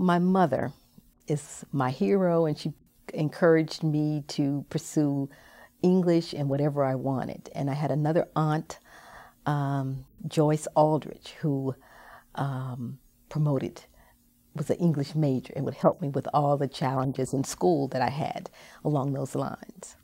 My mother is my hero, and she encouraged me to pursue English and whatever I wanted. And I had another aunt, um, Joyce Aldrich, who um, promoted, was an English major, and would help me with all the challenges in school that I had along those lines.